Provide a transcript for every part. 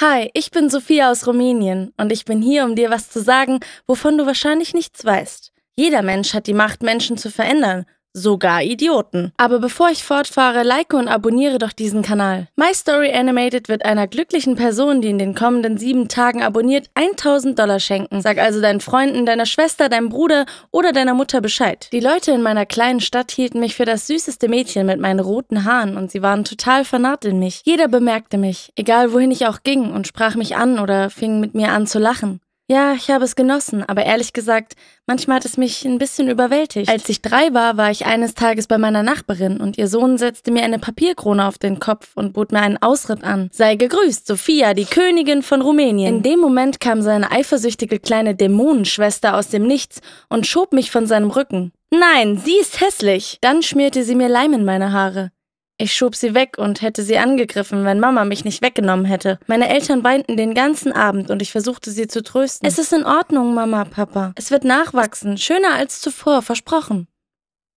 Hi, ich bin Sophia aus Rumänien und ich bin hier, um dir was zu sagen, wovon du wahrscheinlich nichts weißt. Jeder Mensch hat die Macht, Menschen zu verändern, Sogar Idioten. Aber bevor ich fortfahre, like und abonniere doch diesen Kanal. My Story Animated wird einer glücklichen Person, die in den kommenden sieben Tagen abonniert, 1000 Dollar schenken. Sag also deinen Freunden, deiner Schwester, deinem Bruder oder deiner Mutter Bescheid. Die Leute in meiner kleinen Stadt hielten mich für das süßeste Mädchen mit meinen roten Haaren und sie waren total vernarrt in mich. Jeder bemerkte mich, egal wohin ich auch ging und sprach mich an oder fing mit mir an zu lachen. Ja, ich habe es genossen, aber ehrlich gesagt, manchmal hat es mich ein bisschen überwältigt. Als ich drei war, war ich eines Tages bei meiner Nachbarin und ihr Sohn setzte mir eine Papierkrone auf den Kopf und bot mir einen Ausritt an. Sei gegrüßt, Sophia, die Königin von Rumänien. In dem Moment kam seine eifersüchtige kleine Dämonenschwester aus dem Nichts und schob mich von seinem Rücken. Nein, sie ist hässlich. Dann schmierte sie mir Leim in meine Haare. Ich schob sie weg und hätte sie angegriffen, wenn Mama mich nicht weggenommen hätte. Meine Eltern weinten den ganzen Abend und ich versuchte sie zu trösten. Es ist in Ordnung, Mama, Papa. Es wird nachwachsen, schöner als zuvor, versprochen.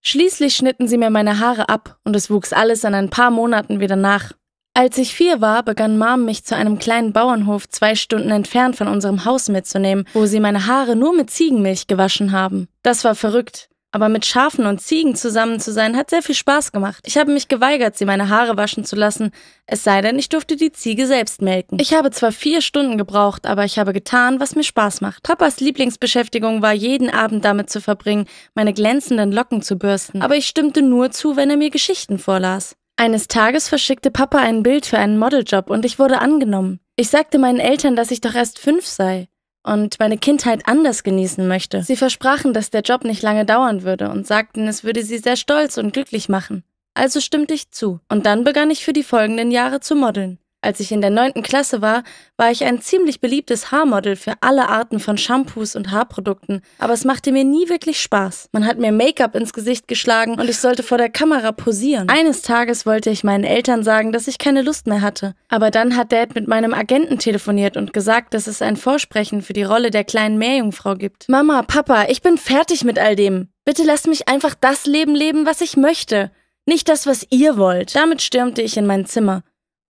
Schließlich schnitten sie mir meine Haare ab und es wuchs alles in ein paar Monaten wieder nach. Als ich vier war, begann Mom mich zu einem kleinen Bauernhof zwei Stunden entfernt von unserem Haus mitzunehmen, wo sie meine Haare nur mit Ziegenmilch gewaschen haben. Das war verrückt. Aber mit Schafen und Ziegen zusammen zu sein, hat sehr viel Spaß gemacht. Ich habe mich geweigert, sie meine Haare waschen zu lassen, es sei denn, ich durfte die Ziege selbst melken. Ich habe zwar vier Stunden gebraucht, aber ich habe getan, was mir Spaß macht. Papas Lieblingsbeschäftigung war, jeden Abend damit zu verbringen, meine glänzenden Locken zu bürsten. Aber ich stimmte nur zu, wenn er mir Geschichten vorlas. Eines Tages verschickte Papa ein Bild für einen Modeljob und ich wurde angenommen. Ich sagte meinen Eltern, dass ich doch erst fünf sei und meine Kindheit anders genießen möchte. Sie versprachen, dass der Job nicht lange dauern würde und sagten, es würde sie sehr stolz und glücklich machen. Also stimmte ich zu. Und dann begann ich für die folgenden Jahre zu modeln. Als ich in der neunten Klasse war, war ich ein ziemlich beliebtes Haarmodel für alle Arten von Shampoos und Haarprodukten, aber es machte mir nie wirklich Spaß. Man hat mir Make-up ins Gesicht geschlagen und ich sollte vor der Kamera posieren. Eines Tages wollte ich meinen Eltern sagen, dass ich keine Lust mehr hatte. Aber dann hat Dad mit meinem Agenten telefoniert und gesagt, dass es ein Vorsprechen für die Rolle der kleinen Meerjungfrau gibt. Mama, Papa, ich bin fertig mit all dem. Bitte lasst mich einfach das Leben leben, was ich möchte. Nicht das, was ihr wollt. Damit stürmte ich in mein Zimmer.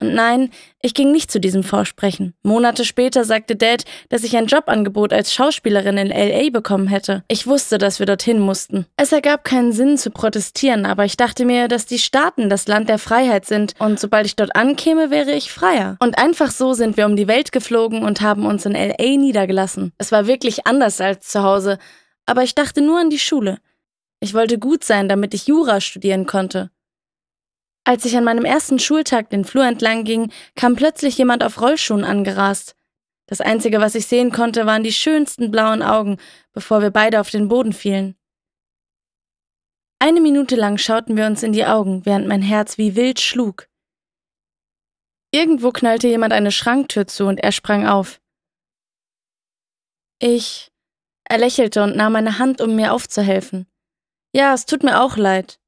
Und nein, ich ging nicht zu diesem Vorsprechen. Monate später sagte Dad, dass ich ein Jobangebot als Schauspielerin in LA bekommen hätte. Ich wusste, dass wir dorthin mussten. Es ergab keinen Sinn zu protestieren, aber ich dachte mir, dass die Staaten das Land der Freiheit sind und sobald ich dort ankäme, wäre ich freier. Und einfach so sind wir um die Welt geflogen und haben uns in LA niedergelassen. Es war wirklich anders als zu Hause, aber ich dachte nur an die Schule. Ich wollte gut sein, damit ich Jura studieren konnte. Als ich an meinem ersten Schultag den Flur entlang ging, kam plötzlich jemand auf Rollschuhen angerast. Das Einzige, was ich sehen konnte, waren die schönsten blauen Augen, bevor wir beide auf den Boden fielen. Eine Minute lang schauten wir uns in die Augen, während mein Herz wie wild schlug. Irgendwo knallte jemand eine Schranktür zu und er sprang auf. Ich. Er lächelte und nahm meine Hand, um mir aufzuhelfen. Ja, es tut mir auch leid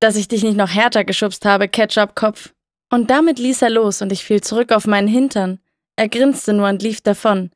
dass ich dich nicht noch härter geschubst habe, Ketchup-Kopf. Und damit ließ er los und ich fiel zurück auf meinen Hintern. Er grinste nur und lief davon.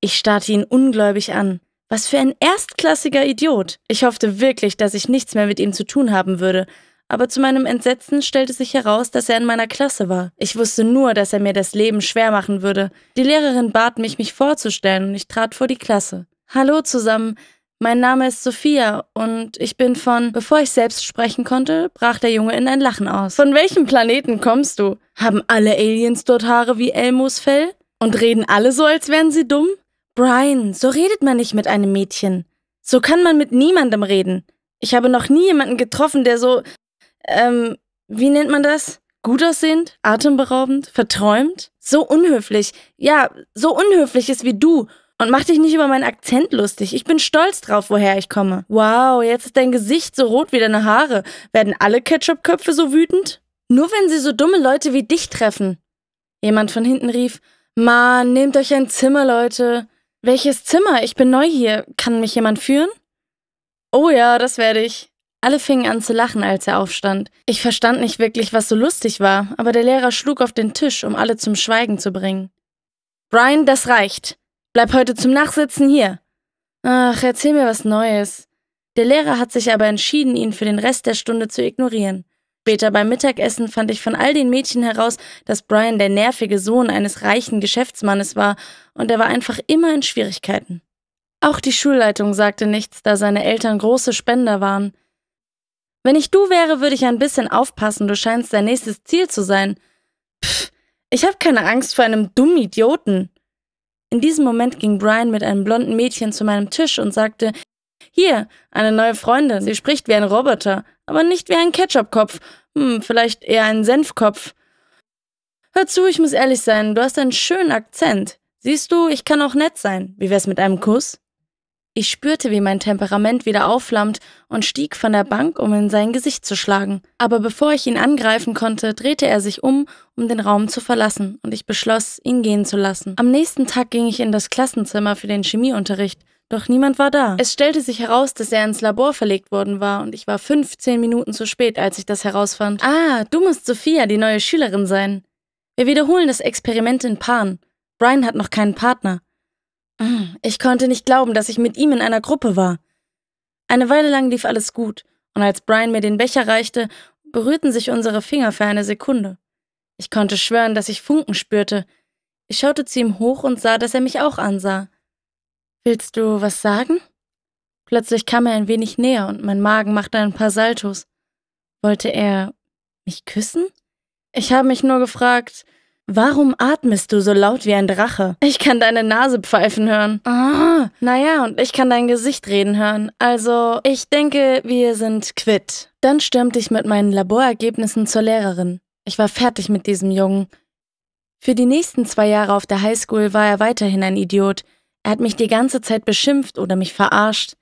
Ich starrte ihn ungläubig an. Was für ein erstklassiger Idiot. Ich hoffte wirklich, dass ich nichts mehr mit ihm zu tun haben würde, aber zu meinem Entsetzen stellte sich heraus, dass er in meiner Klasse war. Ich wusste nur, dass er mir das Leben schwer machen würde. Die Lehrerin bat mich, mich vorzustellen, und ich trat vor die Klasse. Hallo zusammen, mein Name ist Sophia und ich bin von, bevor ich selbst sprechen konnte, brach der Junge in ein Lachen aus. Von welchem Planeten kommst du? Haben alle Aliens dort Haare wie Elmos Fell? Und reden alle so, als wären sie dumm? Brian, so redet man nicht mit einem Mädchen. So kann man mit niemandem reden. Ich habe noch nie jemanden getroffen, der so, ähm, wie nennt man das? Gut aussehend, atemberaubend, verträumt? So unhöflich. Ja, so unhöflich ist wie du und mach dich nicht über meinen Akzent lustig. Ich bin stolz drauf, woher ich komme. Wow, jetzt ist dein Gesicht so rot wie deine Haare. Werden alle Ketchupköpfe so wütend? Nur wenn sie so dumme Leute wie dich treffen. Jemand von hinten rief, Mann, nehmt euch ein Zimmer, Leute. Welches Zimmer? Ich bin neu hier. Kann mich jemand führen? Oh ja, das werde ich. Alle fingen an zu lachen, als er aufstand. Ich verstand nicht wirklich, was so lustig war, aber der Lehrer schlug auf den Tisch, um alle zum Schweigen zu bringen. Brian, das reicht. Bleib heute zum Nachsitzen hier. Ach, erzähl mir was Neues. Der Lehrer hat sich aber entschieden, ihn für den Rest der Stunde zu ignorieren. Später beim Mittagessen fand ich von all den Mädchen heraus, dass Brian der nervige Sohn eines reichen Geschäftsmannes war und er war einfach immer in Schwierigkeiten. Auch die Schulleitung sagte nichts, da seine Eltern große Spender waren. Wenn ich du wäre, würde ich ein bisschen aufpassen, du scheinst dein nächstes Ziel zu sein. Pff, ich habe keine Angst vor einem dummen Idioten. In diesem Moment ging Brian mit einem blonden Mädchen zu meinem Tisch und sagte, hier, eine neue Freundin. Sie spricht wie ein Roboter, aber nicht wie ein Ketchupkopf. Hm, vielleicht eher ein Senfkopf. Hör zu, ich muss ehrlich sein, du hast einen schönen Akzent. Siehst du, ich kann auch nett sein. Wie wär's mit einem Kuss? Ich spürte, wie mein Temperament wieder aufflammt und stieg von der Bank, um in sein Gesicht zu schlagen. Aber bevor ich ihn angreifen konnte, drehte er sich um, um den Raum zu verlassen, und ich beschloss, ihn gehen zu lassen. Am nächsten Tag ging ich in das Klassenzimmer für den Chemieunterricht, doch niemand war da. Es stellte sich heraus, dass er ins Labor verlegt worden war, und ich war 15 Minuten zu spät, als ich das herausfand. Ah, du musst Sophia, die neue Schülerin, sein. Wir wiederholen das Experiment in Paaren. Brian hat noch keinen Partner. Ich konnte nicht glauben, dass ich mit ihm in einer Gruppe war. Eine Weile lang lief alles gut, und als Brian mir den Becher reichte, berührten sich unsere Finger für eine Sekunde. Ich konnte schwören, dass ich Funken spürte. Ich schaute zu ihm hoch und sah, dass er mich auch ansah. Willst du was sagen? Plötzlich kam er ein wenig näher und mein Magen machte ein paar Saltos. Wollte er mich küssen? Ich habe mich nur gefragt, Warum atmest du so laut wie ein Drache? Ich kann deine Nase pfeifen hören. Ah, naja, und ich kann dein Gesicht reden hören. Also, ich denke, wir sind quitt. Dann stürmte ich mit meinen Laborergebnissen zur Lehrerin. Ich war fertig mit diesem Jungen. Für die nächsten zwei Jahre auf der Highschool war er weiterhin ein Idiot. Er hat mich die ganze Zeit beschimpft oder mich verarscht.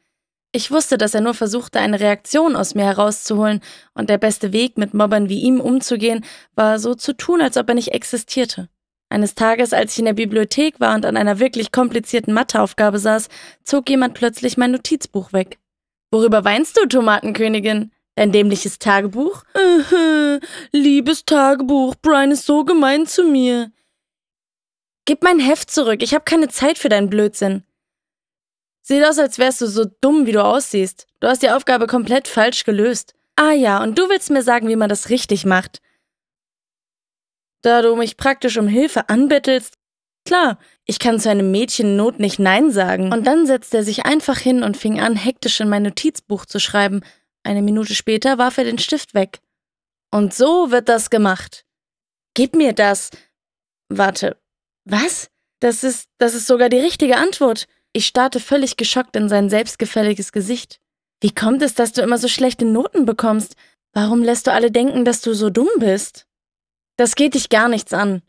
Ich wusste, dass er nur versuchte, eine Reaktion aus mir herauszuholen, und der beste Weg, mit Mobbern wie ihm umzugehen, war so zu tun, als ob er nicht existierte. Eines Tages, als ich in der Bibliothek war und an einer wirklich komplizierten Matheaufgabe saß, zog jemand plötzlich mein Notizbuch weg. Worüber weinst du, Tomatenkönigin? Dein dämliches Tagebuch? Äh, liebes Tagebuch, Brian ist so gemein zu mir. Gib mein Heft zurück, ich habe keine Zeit für deinen Blödsinn. Sieht aus, als wärst du so dumm, wie du aussiehst. Du hast die Aufgabe komplett falsch gelöst. Ah ja, und du willst mir sagen, wie man das richtig macht. Da du mich praktisch um Hilfe anbettelst, klar, ich kann zu einem Mädchen Not nicht Nein sagen. Und dann setzte er sich einfach hin und fing an, hektisch in mein Notizbuch zu schreiben. Eine Minute später warf er den Stift weg. Und so wird das gemacht. Gib mir das. Warte. Was? Das ist, das ist sogar die richtige Antwort. Ich starrte völlig geschockt in sein selbstgefälliges Gesicht. Wie kommt es, dass du immer so schlechte Noten bekommst? Warum lässt du alle denken, dass du so dumm bist? Das geht dich gar nichts an.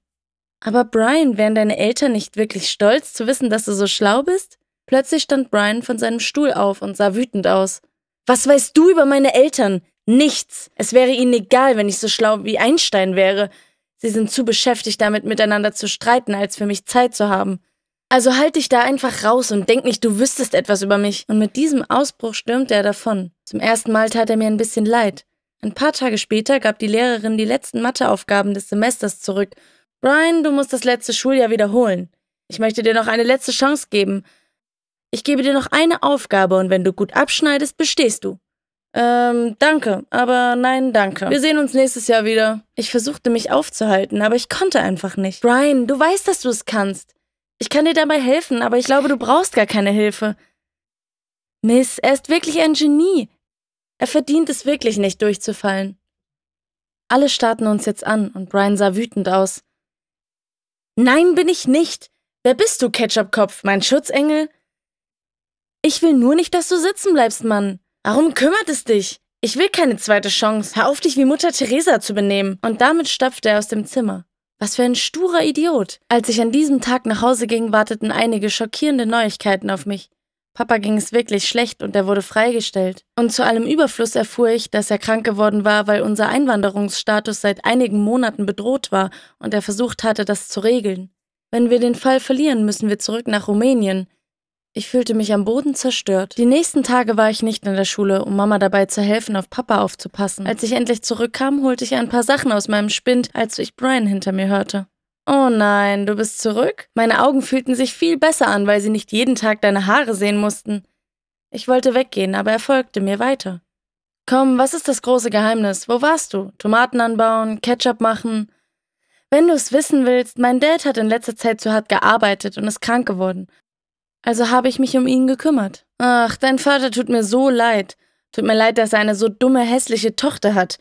Aber Brian, wären deine Eltern nicht wirklich stolz zu wissen, dass du so schlau bist? Plötzlich stand Brian von seinem Stuhl auf und sah wütend aus. Was weißt du über meine Eltern? Nichts. Es wäre ihnen egal, wenn ich so schlau wie Einstein wäre. Sie sind zu beschäftigt damit, miteinander zu streiten, als für mich Zeit zu haben. Also halt dich da einfach raus und denk nicht, du wüsstest etwas über mich. Und mit diesem Ausbruch stürmte er davon. Zum ersten Mal tat er mir ein bisschen leid. Ein paar Tage später gab die Lehrerin die letzten Matheaufgaben des Semesters zurück. Brian, du musst das letzte Schuljahr wiederholen. Ich möchte dir noch eine letzte Chance geben. Ich gebe dir noch eine Aufgabe und wenn du gut abschneidest, bestehst du. Ähm, danke, aber nein, danke. Wir sehen uns nächstes Jahr wieder. Ich versuchte mich aufzuhalten, aber ich konnte einfach nicht. Brian, du weißt, dass du es kannst. Ich kann dir dabei helfen, aber ich glaube, du brauchst gar keine Hilfe. Miss, er ist wirklich ein Genie. Er verdient es wirklich nicht, durchzufallen. Alle starrten uns jetzt an und Brian sah wütend aus. Nein, bin ich nicht. Wer bist du, Ketchupkopf, mein Schutzengel? Ich will nur nicht, dass du sitzen bleibst, Mann. Warum kümmert es dich? Ich will keine zweite Chance. Hör auf, dich wie Mutter Teresa zu benehmen. Und damit stapfte er aus dem Zimmer. Was für ein sturer Idiot. Als ich an diesem Tag nach Hause ging, warteten einige schockierende Neuigkeiten auf mich. Papa ging es wirklich schlecht und er wurde freigestellt. Und zu allem Überfluss erfuhr ich, dass er krank geworden war, weil unser Einwanderungsstatus seit einigen Monaten bedroht war und er versucht hatte, das zu regeln. Wenn wir den Fall verlieren, müssen wir zurück nach Rumänien. Ich fühlte mich am Boden zerstört. Die nächsten Tage war ich nicht in der Schule, um Mama dabei zu helfen, auf Papa aufzupassen. Als ich endlich zurückkam, holte ich ein paar Sachen aus meinem Spind, als ich Brian hinter mir hörte. Oh nein, du bist zurück? Meine Augen fühlten sich viel besser an, weil sie nicht jeden Tag deine Haare sehen mussten. Ich wollte weggehen, aber er folgte mir weiter. Komm, was ist das große Geheimnis? Wo warst du? Tomaten anbauen, Ketchup machen? Wenn du es wissen willst, mein Dad hat in letzter Zeit zu hart gearbeitet und ist krank geworden. Also habe ich mich um ihn gekümmert. Ach, dein Vater tut mir so leid. Tut mir leid, dass er eine so dumme, hässliche Tochter hat.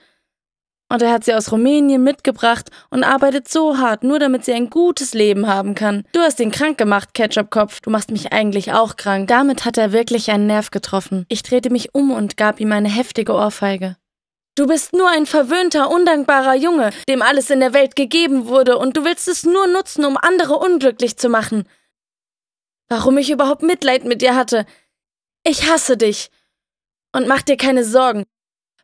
Und er hat sie aus Rumänien mitgebracht und arbeitet so hart, nur damit sie ein gutes Leben haben kann. Du hast ihn krank gemacht, Ketchupkopf. Du machst mich eigentlich auch krank. Damit hat er wirklich einen Nerv getroffen. Ich drehte mich um und gab ihm eine heftige Ohrfeige. Du bist nur ein verwöhnter, undankbarer Junge, dem alles in der Welt gegeben wurde, und du willst es nur nutzen, um andere unglücklich zu machen warum ich überhaupt Mitleid mit dir hatte. Ich hasse dich. Und mach dir keine Sorgen.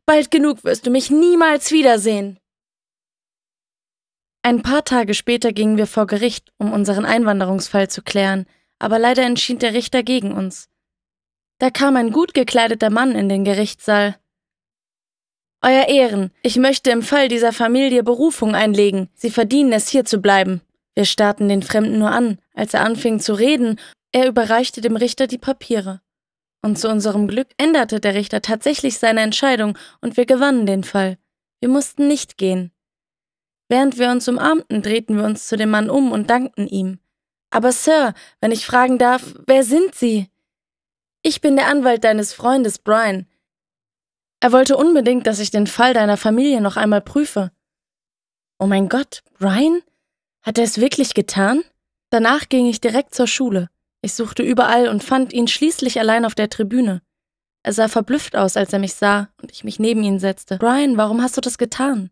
Bald genug wirst du mich niemals wiedersehen. Ein paar Tage später gingen wir vor Gericht, um unseren Einwanderungsfall zu klären, aber leider entschied der Richter gegen uns. Da kam ein gut gekleideter Mann in den Gerichtssaal. Euer Ehren, ich möchte im Fall dieser Familie Berufung einlegen. Sie verdienen es, hier zu bleiben. Wir starrten den Fremden nur an, als er anfing zu reden, er überreichte dem Richter die Papiere. Und zu unserem Glück änderte der Richter tatsächlich seine Entscheidung und wir gewannen den Fall. Wir mussten nicht gehen. Während wir uns umarmten, drehten wir uns zu dem Mann um und dankten ihm. Aber Sir, wenn ich fragen darf, wer sind Sie? Ich bin der Anwalt deines Freundes Brian. Er wollte unbedingt, dass ich den Fall deiner Familie noch einmal prüfe. Oh mein Gott, Brian? Hat er es wirklich getan? Danach ging ich direkt zur Schule. Ich suchte überall und fand ihn schließlich allein auf der Tribüne. Er sah verblüfft aus, als er mich sah und ich mich neben ihn setzte. Brian, warum hast du das getan?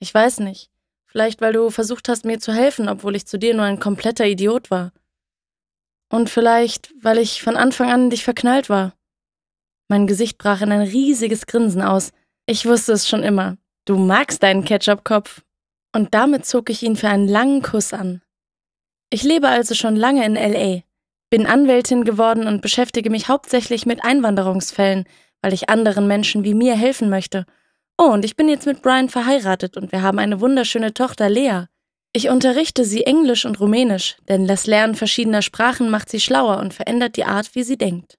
Ich weiß nicht. Vielleicht, weil du versucht hast, mir zu helfen, obwohl ich zu dir nur ein kompletter Idiot war. Und vielleicht, weil ich von Anfang an in dich verknallt war. Mein Gesicht brach in ein riesiges Grinsen aus. Ich wusste es schon immer. Du magst deinen Ketchup-Kopf. Und damit zog ich ihn für einen langen Kuss an. Ich lebe also schon lange in LA, bin Anwältin geworden und beschäftige mich hauptsächlich mit Einwanderungsfällen, weil ich anderen Menschen wie mir helfen möchte. Oh, und ich bin jetzt mit Brian verheiratet und wir haben eine wunderschöne Tochter Lea. Ich unterrichte sie Englisch und Rumänisch, denn das Lernen verschiedener Sprachen macht sie schlauer und verändert die Art, wie sie denkt.